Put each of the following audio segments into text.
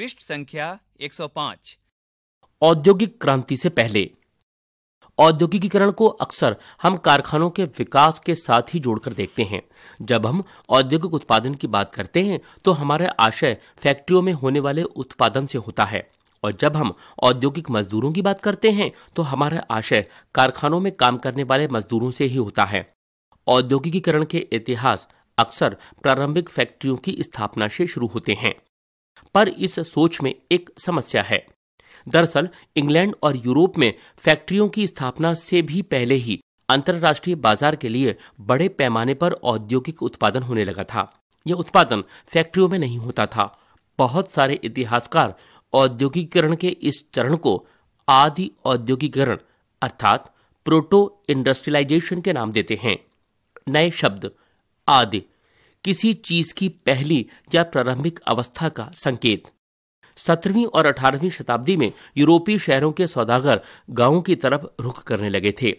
पृष्ठ संख्या 105 औद्योगिक क्रांति से पहले औद्योगिकीकरण को अक्सर हम कारखानों के विकास के साथ ही जोड़कर देखते हैं जब हम औद्योगिक उत्पादन की बात करते हैं तो हमारा आशय फैक्ट्रियों में होने वाले उत्पादन से होता है और जब हम औद्योगिक मजदूरों की बात करते हैं तो हमारा आशय कारखानों में काम करने वाले मजदूरों से ही होता है औद्योगिकीकरण के इतिहास अक्सर प्रारंभिक फैक्ट्रियों की स्थापना से शुरू होते हैं पर इस सोच में एक समस्या है दरअसल इंग्लैंड और यूरोप में फैक्ट्रियों की स्थापना से भी पहले ही अंतर्राष्ट्रीय बाजार के लिए बड़े पैमाने पर औद्योगिक उत्पादन होने लगा था यह उत्पादन फैक्ट्रियों में नहीं होता था बहुत सारे इतिहासकार औद्योगिकरण के इस चरण को आदि औद्योगिकरण अर्थात प्रोटो इंडस्ट्रियलाइजेशन के नाम देते हैं नए शब्द आदि किसी चीज की पहली या प्रारंभिक अवस्था का संकेत सत्रहवीं और अठारहवीं शताब्दी में यूरोपीय शहरों के सौदागर गांवों की तरफ रुख करने लगे थे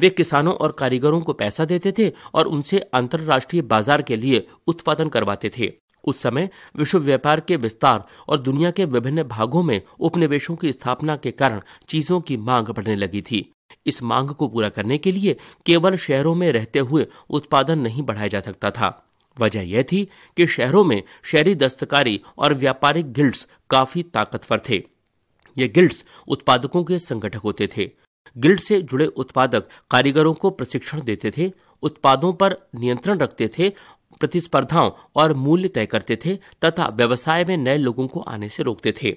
वे किसानों और कारीगरों को पैसा देते थे और उनसे अंतर्राष्ट्रीय बाजार के लिए उत्पादन करवाते थे उस समय विश्व व्यापार के विस्तार और दुनिया के विभिन्न भागों में उपनिवेशों की स्थापना के कारण चीजों की मांग बढ़ने लगी थी इस मांग को पूरा करने के लिए केवल शहरों में रहते हुए उत्पादन नहीं बढ़ाया जा सकता था वजह यह थी कि शहरों में शहरी दस्तकारी और व्यापारिक गिल्ड्स काफी ताकतवर थे ये गिल्ड्स उत्पादकों के संगठक होते थे गिल्ड से जुड़े उत्पादक कारीगरों को प्रशिक्षण देते थे उत्पादों पर नियंत्रण रखते थे प्रतिस्पर्धाओं और मूल्य तय करते थे तथा व्यवसाय में नए लोगों को आने से रोकते थे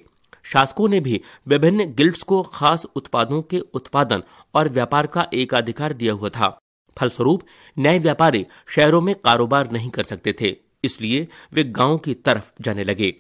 शासकों ने भी विभिन्न गिल्ड्स को खास उत्पादों के उत्पादन और व्यापार का एकाधिकार दिया हुआ था फलस्वरूप नए व्यापारी शहरों में कारोबार नहीं कर सकते थे इसलिए वे गांव की तरफ जाने लगे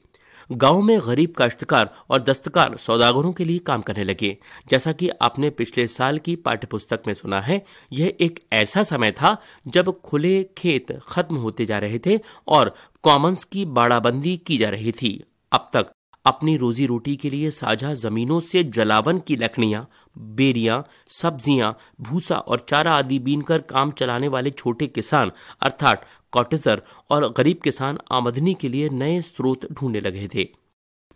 गांव में गरीब काश्तकार और दस्तकार सौदागरों के लिए काम करने लगे जैसा कि आपने पिछले साल की पाठ्यपुस्तक में सुना है यह एक ऐसा समय था जब खुले खेत खत्म होते जा रहे थे और कॉमन्स की बाड़ाबंदी की जा रही थी अब तक अपनी रोजी रोटी के लिए साझा जमीनों से जलावन की लकड़ियां बेरियां सब्जियां भूसा और चारा आदि बीनकर काम चलाने वाले छोटे किसान अर्थात कॉटेजर और गरीब किसान आमदनी के लिए नए स्रोत ढूंढने लगे थे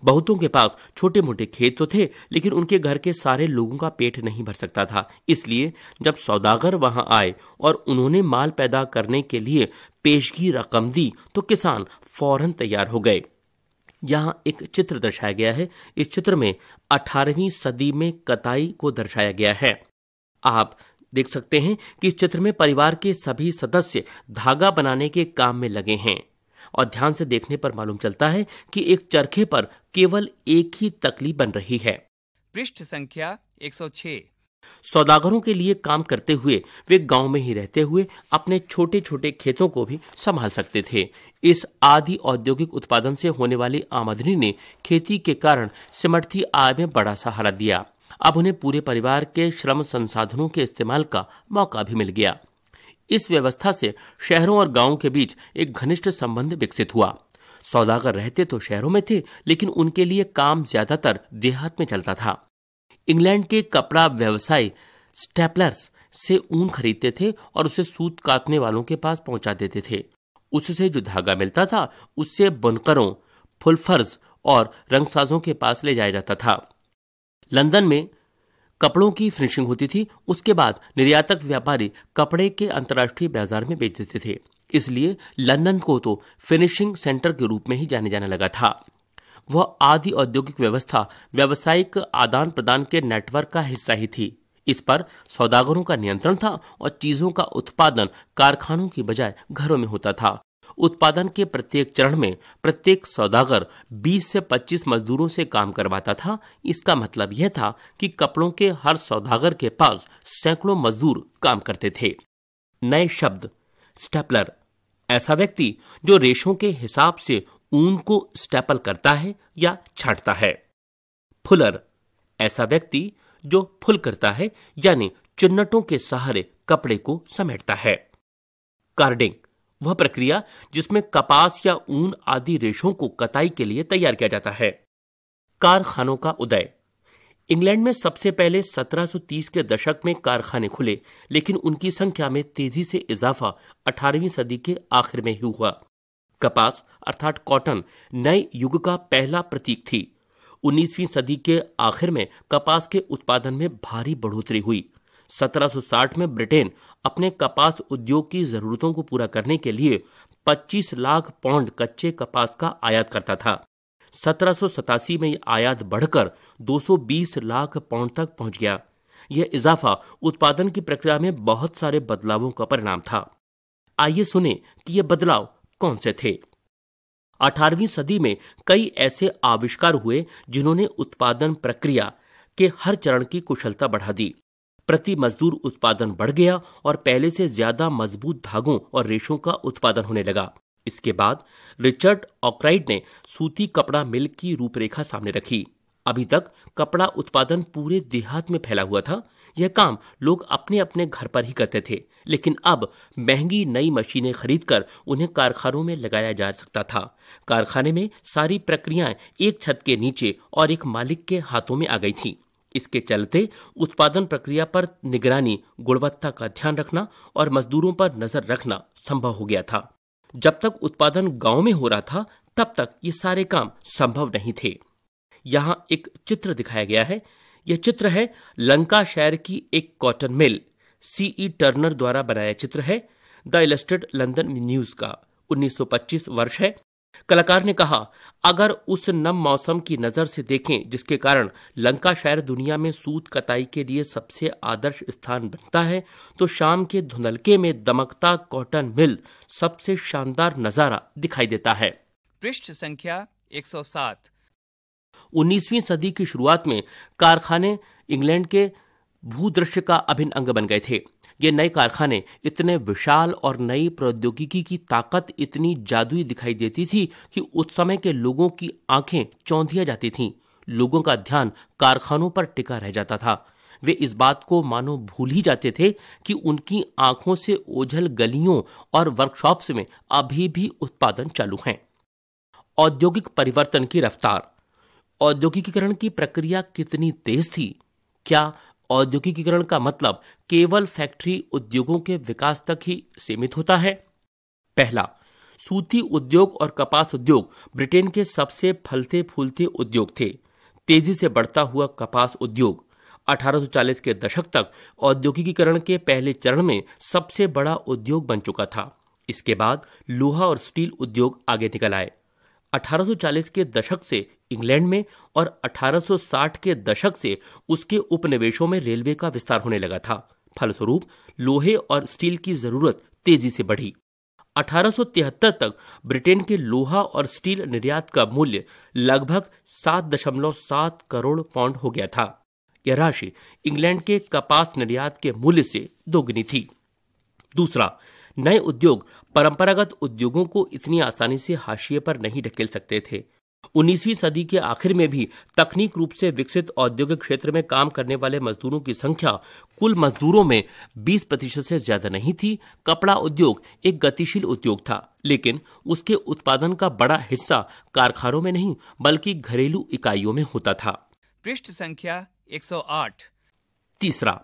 बहुतों के पास छोटे मोटे खेत तो थे लेकिन उनके घर के सारे लोगों का पेट नहीं भर सकता था इसलिए जब सौदागर वहां आए और उन्होंने माल पैदा करने के लिए पेशगी रकम दी तो किसान फौरन तैयार हो गए यहाँ एक चित्र दर्शाया गया है इस चित्र में 18वीं सदी में कताई को दर्शाया गया है आप देख सकते हैं कि इस चित्र में परिवार के सभी सदस्य धागा बनाने के काम में लगे हैं और ध्यान से देखने पर मालूम चलता है कि एक चरखे पर केवल एक ही तकली बन रही है पृष्ठ संख्या 106 सौदागरों के लिए काम करते हुए वे गांव में ही रहते हुए अपने छोटे छोटे खेतों को भी संभाल सकते थे इस आदि औद्योगिक उत्पादन से होने वाली आमदनी ने खेती के कारण सिमटती आय में बड़ा सहारा दिया अब उन्हें पूरे परिवार के श्रम संसाधनों के इस्तेमाल का मौका भी मिल गया इस व्यवस्था से शहरों और गांवों के बीच एक घनिष्ठ संबंध विकसित हुआ सौदागर रहते तो शहरों में थे लेकिन उनके लिए काम ज्यादातर देहात में चलता था इंग्लैंड के कपड़ा व्यवसायी स्टेपलर्स से ऊन खरीदते थे और उसे सूत काटने वालों के पास पहुंचा देते थे उससे जो धागा मिलता था उससे बुनकरों फुलफर्ज और रंगसाजों के पास ले जाया जाता था लंदन में कपड़ों की फिनिशिंग होती थी उसके बाद निर्यातक व्यापारी कपड़े के अंतर्राष्ट्रीय बाजार में बेच देते थे इसलिए लंदन को तो फिनिशिंग सेंटर के रूप में ही जाने जाने लगा था वह आदि औद्योगिक व्यवस्था व्यावसायिक आदान प्रदान के नेटवर्क का हिस्सा ही थी इस पर सौदागरों का नियंत्रण था और चीजों का उत्पादन कारखानों की बजाय घरों में होता था उत्पादन के प्रत्येक चरण में प्रत्येक सौदागर 20 से 25 मजदूरों से काम करवाता था इसका मतलब यह था कि कपड़ों के हर सौदागर के पास सैकड़ों मजदूर काम करते थे नए शब्द स्टेपलर ऐसा व्यक्ति जो रेशों के हिसाब से ऊन को स्टेपल करता है या छाटता है फुलर ऐसा व्यक्ति जो फुल करता है यानी चुन्नटों के सहारे कपड़े को समेटता है कार्डिंग वह प्रक्रिया जिसमें कपास या ऊन आदि रेशों को कताई के लिए तैयार किया जाता है कारखानों का उदय इंग्लैंड में सबसे पहले 1730 के दशक में कारखाने खुले लेकिन उनकी संख्या में तेजी से इजाफा 18वीं सदी के आखिर में ही हुआ कपास अर्थात कॉटन नए युग का पहला प्रतीक थी 19वीं सदी के आखिर में कपास के उत्पादन में भारी बढ़ोतरी हुई 1760 में ब्रिटेन अपने कपास उद्योग की जरूरतों को पूरा करने के लिए 25 लाख पौंड कच्चे कपास का आयात करता था सत्रह में यह आयात बढ़कर 220 लाख पौंड तक पहुंच गया यह इजाफा उत्पादन की प्रक्रिया में बहुत सारे बदलावों का परिणाम था आइए सुने कि यह बदलाव कौन से थे 18वीं सदी में कई ऐसे आविष्कार हुए जिन्होंने उत्पादन प्रक्रिया के हर चरण की कुशलता बढ़ा दी प्रति मजदूर उत्पादन बढ़ गया और पहले से ज्यादा मजबूत धागों और रेशों का उत्पादन होने लगा इसके बाद रिचर्ड ऑक्राइड ने सूती कपड़ा मिल की रूपरेखा सामने रखी अभी तक कपड़ा उत्पादन पूरे देहात में फैला हुआ था यह काम लोग अपने अपने घर पर ही करते थे लेकिन अब महंगी नई मशीनें खरीदकर उन्हें कारखानों में लगाया जा सकता था कारखाने में सारी प्रक्रियाएं एक छत के नीचे और एक मालिक के हाथों में आ गई थी इसके चलते उत्पादन प्रक्रिया पर निगरानी गुणवत्ता का ध्यान रखना और मजदूरों पर नजर रखना संभव हो गया था जब तक उत्पादन गांव में हो रहा था तब तक ये सारे काम संभव नहीं थे यहाँ एक चित्र दिखाया गया है यह चित्र है लंका शहर की एक कॉटन मिल सी ई टर्नर द्वारा बनाया चित्र है द इलेस्टेड लंदन न्यूज का 1925 वर्ष है कलाकार ने कहा अगर उस नम मौसम की नजर से देखें जिसके कारण लंका शहर दुनिया में सूत कताई के लिए सबसे आदर्श स्थान बनता है तो शाम के धुनलके में दमकता कॉटन मिल सबसे शानदार नजारा दिखाई देता है पृष्ठ संख्या 107 19वीं सदी की शुरुआत में कारखाने इंग्लैंड के भूदृश्य का अभिन्न अंग बन गए थे ये नए कारखाने इतने विशाल और नई प्रौद्योगिकी की ताकत इतनी जादुई दिखाई देती थी कि उस समय के लोगों की आंखें चौंधिया जाती थीं लोगों का ध्यान कारखानों पर टिका रह जाता था वे इस बात को मानो भूल ही जाते थे कि उनकी आंखों से ओझल गलियों और वर्कशॉप्स में अभी भी उत्पादन चालू हैं औद्योगिक परिवर्तन की रफ्तार औद्योगिकीकरण की प्रक्रिया कितनी तेज थी क्या औद्योगिकीकरण का मतलब केवल फैक्ट्री उद्योगों के विकास तक ही सीमित होता है पहला सूती उद्योग और कपास उद्योग ब्रिटेन के सबसे फलते फूलते उद्योग थे तेजी से बढ़ता हुआ कपास उद्योग 1840 के दशक तक औद्योगिकीकरण के पहले चरण में सबसे बड़ा उद्योग बन चुका था इसके बाद लोहा और स्टील उद्योग आगे निकल आए 1840 के दशक से इंग्लैंड में और 1860 के दशक से उसके उपनिवेशों में रेलवे का विस्तार होने लगा था फलस्वरूप लोहे और स्टील की जरूरत तेजी से बढ़ी 1873 तक ब्रिटेन के लोहा और स्टील निर्यात का मूल्य लगभग 7.7 करोड़ पाउंड हो गया था यह राशि इंग्लैंड के कपास निर्यात के मूल्य से दोगुनी थी दूसरा नए उद्योग परंपरागत उद्योगों को इतनी आसानी से हाशिए पर नहीं ढकेल सकते थे 19वीं सदी के आखिर में भी तकनीक रूप से विकसित औद्योगिक क्षेत्र में काम करने वाले मजदूरों की संख्या कुल मजदूरों में 20 प्रतिशत से ज्यादा नहीं थी कपड़ा उद्योग एक गतिशील उद्योग था लेकिन उसके उत्पादन का बड़ा हिस्सा कारखानों में नहीं बल्कि घरेलू इकाइयों में होता था पृष्ठ संख्या 108 तीसरा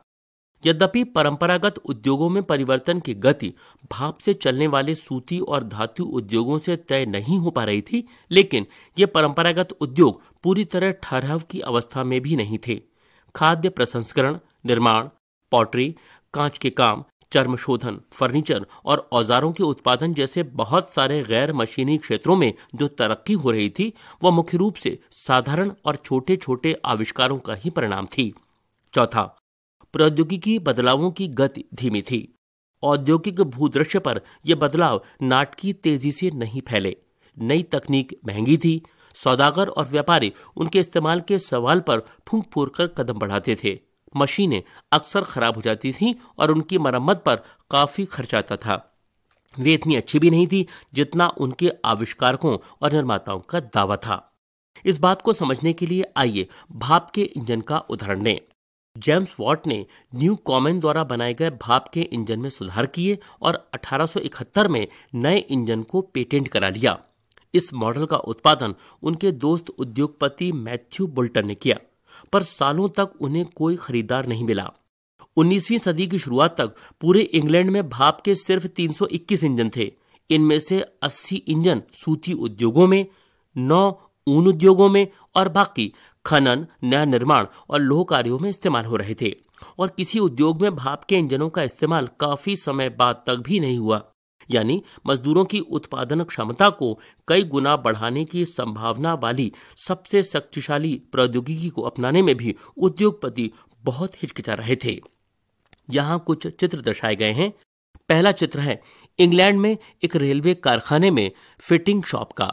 यद्यपि परंपरागत उद्योगों में परिवर्तन की गति भाप से चलने वाले सूती और धातु उद्योगों से तय नहीं हो पा रही थी लेकिन ये परंपरागत उद्योग पूरी तरह ठहराव की अवस्था में भी नहीं थे खाद्य प्रसंस्करण निर्माण पॉटरी कांच के काम चर्म शोधन फर्नीचर और औजारों के उत्पादन जैसे बहुत सारे गैर मशीनी क्षेत्रों में जो तरक्की हो रही थी वह मुख्य रूप से साधारण और छोटे छोटे आविष्कारों का ही परिणाम थी चौथा प्रौद्योगिकी बदलावों की गति धीमी थी औद्योगिक भूदृश्य पर यह बदलाव नाटकीय तेजी से नहीं फैले नई तकनीक महंगी थी सौदागर और व्यापारी उनके इस्तेमाल के सवाल पर फूंक फूर कर कदम बढ़ाते थे मशीनें अक्सर खराब हो जाती थीं और उनकी मरम्मत पर काफी खर्च आता था वे इतनी अच्छी भी नहीं थी जितना उनके आविष्कारकों और निर्माताओं का दावा था इस बात को समझने के लिए आइए भाप के इंजन का उदाहरण लें जेम्स वॉट ने न्यू कॉमन द्वारा बनाए गए भाप के इंजन में सुधार किए और 1871 में नए इंजन को पेटेंट करा लिया इस मॉडल का उत्पादन उनके दोस्त उद्योगपति मैथ्यू बुल्टन ने किया पर सालों तक उन्हें कोई खरीदार नहीं मिला 19वीं सदी की शुरुआत तक पूरे इंग्लैंड में भाप के सिर्फ 321 इंजन थे इनमें से 80 इंजन सूती उद्योगों में 9 ऊन उद्योगों में और बाकी खनन नया निर्माण और लोह कार्यों में इस्तेमाल हो रहे थे और किसी उद्योग में भाप के इंजनों का इस्तेमाल काफी समय बाद तक भी नहीं हुआ यानी मजदूरों की उत्पादन क्षमता को कई गुना बढ़ाने की संभावना वाली सबसे शक्तिशाली प्रौद्योगिकी को अपनाने में भी उद्योगपति बहुत हिचकिचा रहे थे यहाँ कुछ चित्र दर्शाए गए हैं पहला चित्र है इंग्लैंड में एक रेलवे कारखाने में फिटिंग शॉप का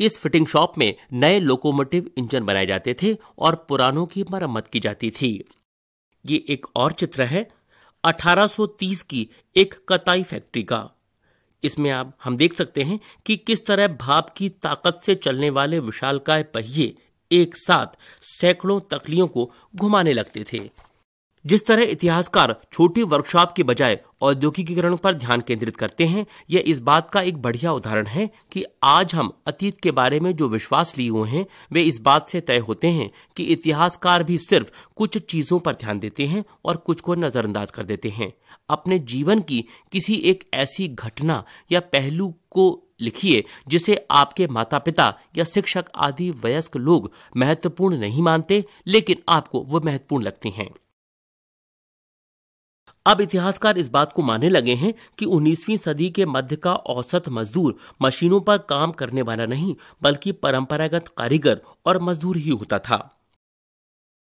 इस फिटिंग शॉप में नए लोकोमोटिव इंजन बनाए जाते थे और पुरानों की मरम्मत की जाती थी ये एक और चित्र है 1830 की एक कताई फैक्ट्री का इसमें आप हम देख सकते हैं कि किस तरह भाप की ताकत से चलने वाले विशालकाय पहिए एक साथ सैकड़ों तकलियों को घुमाने लगते थे जिस तरह इतिहासकार छोटी वर्कशॉप के बजाय औद्योगिकीकरण पर ध्यान केंद्रित करते हैं यह इस बात का एक बढ़िया उदाहरण है कि आज हम अतीत के बारे में जो विश्वास लिए हुए हैं वे इस बात से तय होते हैं कि इतिहासकार भी सिर्फ कुछ चीजों पर ध्यान देते हैं और कुछ को नजरअंदाज कर देते हैं अपने जीवन की किसी एक ऐसी घटना या पहलू को लिखिए जिसे आपके माता पिता या शिक्षक आदि वयस्क लोग महत्वपूर्ण नहीं मानते लेकिन आपको वो महत्वपूर्ण लगती हैं अब इतिहासकार इस बात को मानने लगे हैं कि 19वीं सदी के मध्य का औसत मजदूर मशीनों पर काम करने वाला नहीं बल्कि परंपरागत कारीगर और मजदूर ही होता था